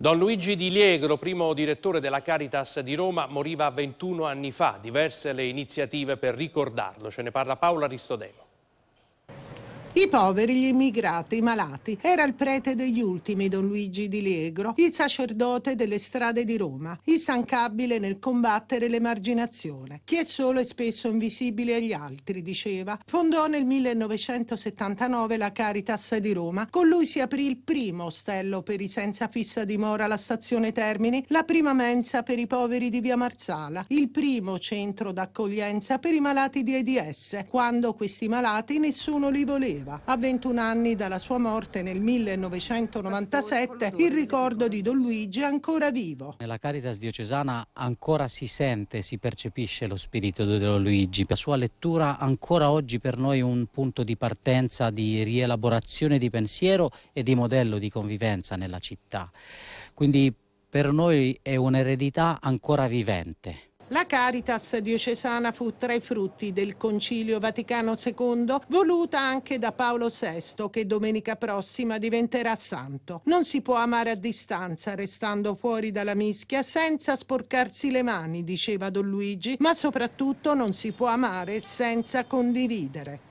Don Luigi Di Liegro, primo direttore della Caritas di Roma, moriva 21 anni fa. Diverse le iniziative per ricordarlo. Ce ne parla Paola Ristodemo. I poveri, gli immigrati, i malati. Era il prete degli ultimi, don Luigi di Legro, il sacerdote delle strade di Roma, instancabile nel combattere l'emarginazione. Chi è solo è spesso invisibile agli altri, diceva. Fondò nel 1979 la Caritas di Roma. Con lui si aprì il primo ostello per i senza fissa dimora alla stazione Termini, la prima mensa per i poveri di via Marzala, il primo centro d'accoglienza per i malati di AIDS, quando questi malati nessuno li voleva esisteva. A 21 anni dalla sua morte nel 1997 il ricordo di Don Luigi è ancora vivo. Nella Caritas diocesana ancora si sente, si percepisce lo spirito di Don Luigi. La sua lettura ancora oggi per noi è un punto di partenza di rielaborazione di pensiero e di modello di convivenza nella città. Quindi per noi è un'eredità ancora vivente. La Caritas diocesana fu tra i frutti del Concilio Vaticano II, voluta anche da Paolo VI, che domenica prossima diventerà santo. Non si può amare a distanza, restando fuori dalla mischia, senza sporcarsi le mani, diceva Don Luigi, ma soprattutto non si può amare senza condividere.